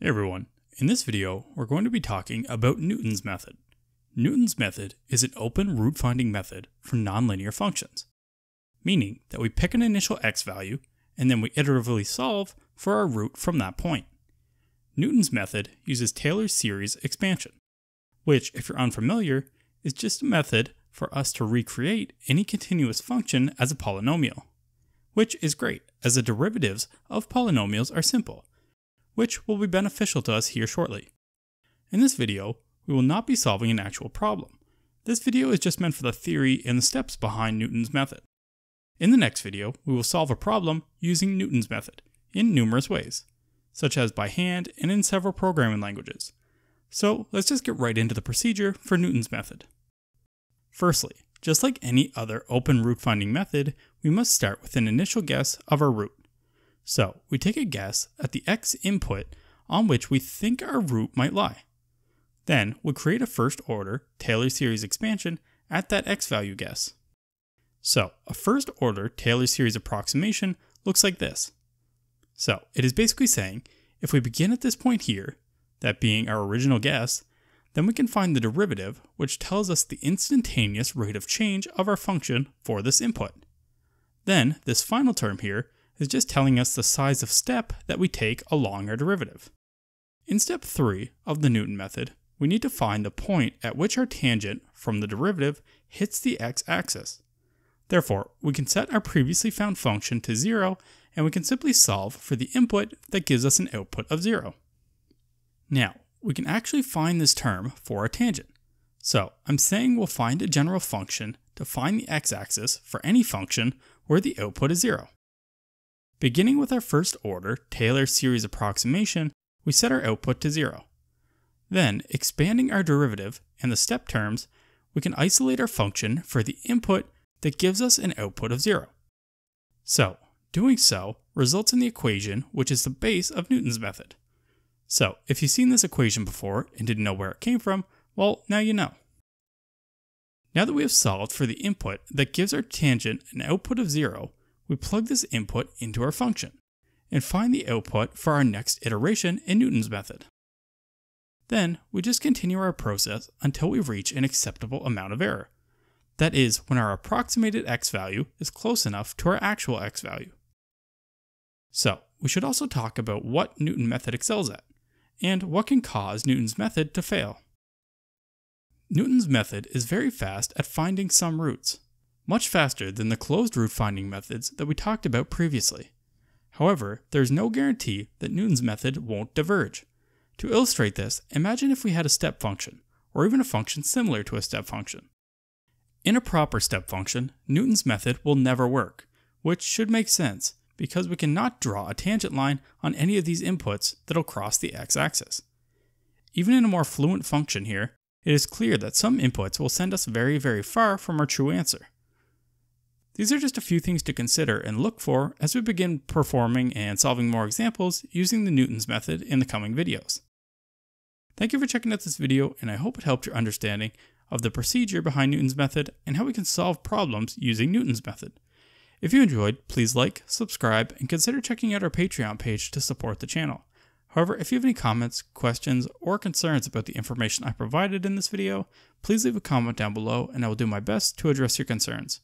Hey everyone, in this video we're going to be talking about Newton's method. Newton's method is an open root finding method for nonlinear functions, meaning that we pick an initial x value and then we iteratively solve for our root from that point. Newton's method uses Taylor's series expansion, which if you're unfamiliar is just a method for us to recreate any continuous function as a polynomial, which is great as the derivatives of polynomials are simple which will be beneficial to us here shortly. In this video, we will not be solving an actual problem. This video is just meant for the theory and the steps behind Newton's method. In the next video, we will solve a problem using Newton's method in numerous ways, such as by hand and in several programming languages. So let's just get right into the procedure for Newton's method. Firstly, just like any other open root finding method, we must start with an initial guess of our root. So we take a guess at the x input on which we think our root might lie. Then we create a first order Taylor series expansion at that x value guess. So a first order Taylor series approximation looks like this. So it is basically saying if we begin at this point here, that being our original guess, then we can find the derivative, which tells us the instantaneous rate of change of our function for this input. Then this final term here is just telling us the size of step that we take along our derivative. In step 3 of the Newton method, we need to find the point at which our tangent from the derivative hits the x-axis. Therefore, we can set our previously found function to 0 and we can simply solve for the input that gives us an output of 0. Now, we can actually find this term for our tangent. So, I'm saying we'll find a general function to find the x-axis for any function where the output is 0. Beginning with our first order, Taylor series approximation, we set our output to zero. Then, expanding our derivative and the step terms, we can isolate our function for the input that gives us an output of zero. So, doing so results in the equation which is the base of Newton's method. So, if you've seen this equation before and didn't know where it came from, well, now you know. Now that we have solved for the input that gives our tangent an output of zero, we plug this input into our function and find the output for our next iteration in Newton's method. Then we just continue our process until we reach an acceptable amount of error. That is, when our approximated x value is close enough to our actual x value. So, we should also talk about what Newton method excels at, and what can cause Newton's method to fail. Newton's method is very fast at finding some roots, much faster than the closed root finding methods that we talked about previously. However, there is no guarantee that Newton's method won't diverge. To illustrate this, imagine if we had a step function, or even a function similar to a step function. In a proper step function, Newton's method will never work, which should make sense because we cannot draw a tangent line on any of these inputs that'll cross the x-axis. Even in a more fluent function here, it is clear that some inputs will send us very, very far from our true answer. These are just a few things to consider and look for as we begin performing and solving more examples using the Newton's method in the coming videos. Thank you for checking out this video and I hope it helped your understanding of the procedure behind Newton's method and how we can solve problems using Newton's method. If you enjoyed, please like, subscribe, and consider checking out our Patreon page to support the channel. However, if you have any comments, questions, or concerns about the information I provided in this video, please leave a comment down below and I will do my best to address your concerns.